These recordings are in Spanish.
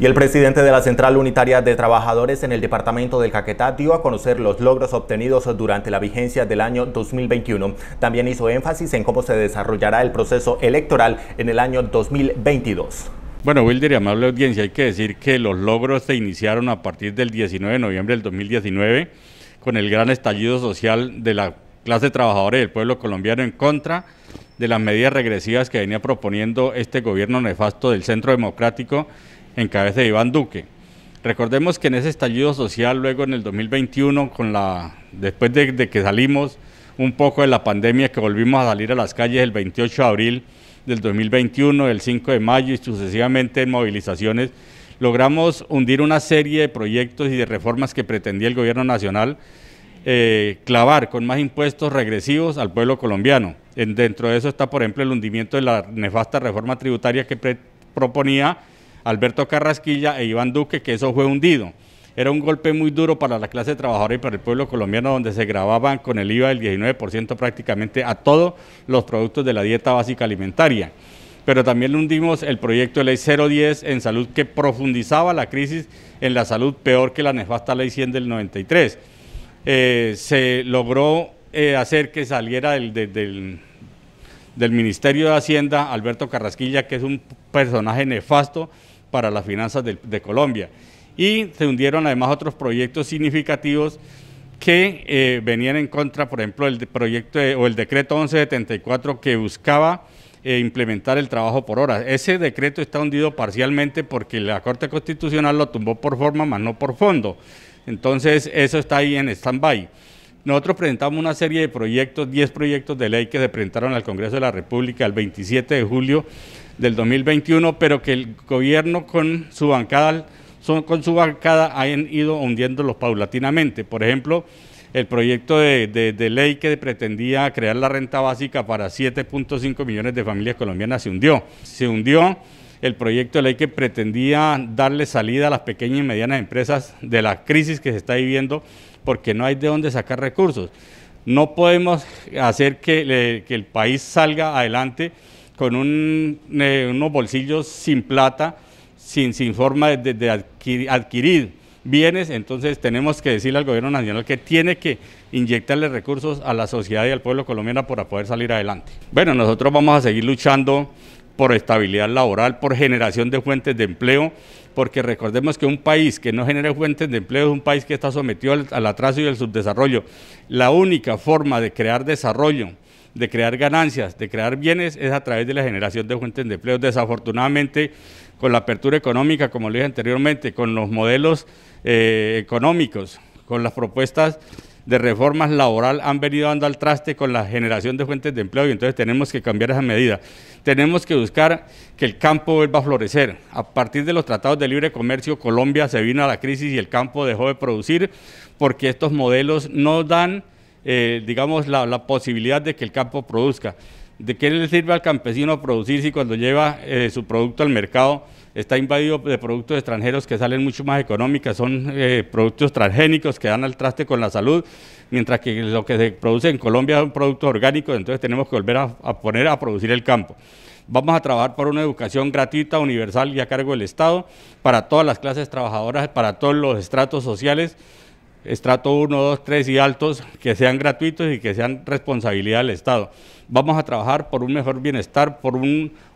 Y el presidente de la Central Unitaria de Trabajadores en el departamento del Caquetá dio a conocer los logros obtenidos durante la vigencia del año 2021. También hizo énfasis en cómo se desarrollará el proceso electoral en el año 2022. Bueno, Wilder y amable audiencia, hay que decir que los logros se iniciaron a partir del 19 de noviembre del 2019 con el gran estallido social de la clase trabajadora y del pueblo colombiano en contra de las medidas regresivas que venía proponiendo este gobierno nefasto del Centro Democrático en cabeza de Iván Duque. Recordemos que en ese estallido social, luego en el 2021, con la, después de, que salimos un poco de la pandemia, que volvimos a salir a las calles el 28 de abril del 2021, el 5 de mayo y sucesivamente en movilizaciones, logramos hundir una serie de proyectos y de reformas que pretendía el gobierno nacional eh, clavar con más impuestos regresivos al pueblo colombiano. dentro de eso está, por ejemplo, el hundimiento de la nefasta reforma tributaria que proponía Alberto Carrasquilla e Iván Duque, que eso fue hundido. Era un golpe muy duro para la clase trabajadora y para el pueblo colombiano, donde se grababan con el IVA del 19% prácticamente a todos los productos de la dieta básica alimentaria pero también hundimos el proyecto de ley 010 en salud que profundizaba la crisis en la salud peor que la nefasta ley 100 del 93. Eh, se logró eh, hacer que saliera del Ministerio de Hacienda Alberto Carrasquilla, que es un personaje nefasto para las finanzas de, Colombia. Y se hundieron además otros proyectos significativos que eh, venían en contra, por ejemplo, el proyecto o el decreto 1174 que buscaba eh, implementar el trabajo por horas. Ese decreto está hundido parcialmente porque la Corte Constitucional lo tumbó por forma, más no por fondo. Entonces, eso está ahí en stand-by. Nosotros presentamos una serie de proyectos, 10 proyectos de ley que se presentaron al Congreso de la República el 27 de julio del 2021, pero que el gobierno con su bancada, con su bancada han ido hundiéndolos paulatinamente. Por ejemplo, el proyecto de, de, ley que pretendía crear la renta básica para 7.5 millones de familias colombianas se hundió. Se hundió el proyecto de ley que pretendía darle salida a las pequeñas y medianas empresas de la crisis que se está viviendo porque no hay de dónde sacar recursos. No podemos hacer que, el país salga adelante con un, eh, unos bolsillos sin plata, sin, sin forma de, adquirir, adquirir bienes, entonces tenemos que decirle al gobierno nacional que tiene que inyectarle recursos a la sociedad y al pueblo colombiano para poder salir adelante. Bueno, nosotros vamos a seguir luchando por estabilidad laboral, por generación de fuentes de empleo, porque recordemos que un país que no genere fuentes de empleo es un país que está sometido al, atraso y al subdesarrollo. La única forma de crear desarrollo, de crear ganancias, de crear bienes, es a través de la generación de fuentes de empleo. Desafortunadamente, con la apertura económica, como lo dije anteriormente, con los modelos eh, económicos, con las propuestas de reformas laboral han venido dando al traste con la generación de fuentes de empleo y entonces tenemos que cambiar esa medida. Tenemos que buscar que el campo vuelva a florecer. A partir de los tratados de libre comercio, Colombia se vino a la crisis y el campo dejó de producir porque estos modelos no dan, eh, digamos, la posibilidad de que el campo produzca. ¿De qué le sirve al campesino producir si cuando lleva eh, su producto al mercado está invadido de productos extranjeros que salen mucho más económicas, son eh, productos transgénicos que dan al traste con la salud, mientras que lo que se produce en Colombia es un producto orgánico, entonces tenemos que volver a, a poner a producir el campo. Vamos a trabajar por una educación gratuita, universal y a cargo del Estado, para todas las clases trabajadoras, para todos los estratos sociales estrato 1, 2, 3 y altos, que sean gratuitos y que sean responsabilidad del Estado. Vamos a trabajar por un mejor bienestar, por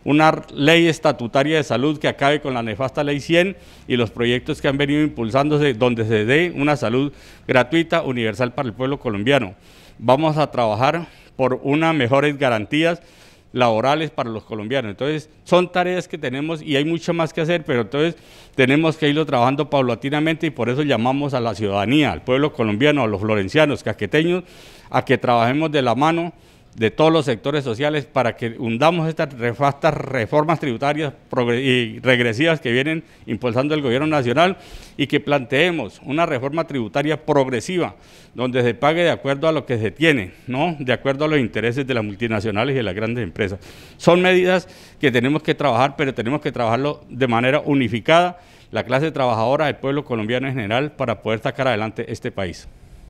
una ley estatutaria de salud que acabe con la nefasta ley 100 y los proyectos que han venido impulsándose donde se dé una salud gratuita, universal para el pueblo colombiano. Vamos a trabajar por unas mejores garantías laborales para los colombianos. Entonces, son tareas que tenemos y hay mucho más que hacer, pero entonces tenemos que irlo trabajando paulatinamente y por eso llamamos a la ciudadanía, al pueblo colombiano, a los florencianos, caqueteños, a que trabajemos de la mano de todos los sectores sociales para que hundamos estas, reformas tributarias y regresivas que vienen impulsando el gobierno nacional y que planteemos una reforma tributaria progresiva donde se pague de acuerdo a lo que se tiene, no de acuerdo a los intereses de las multinacionales y de las grandes empresas. Son medidas que tenemos que trabajar, pero tenemos que trabajarlo de manera unificada la clase trabajadora, el pueblo colombiano en general, para poder sacar adelante este país.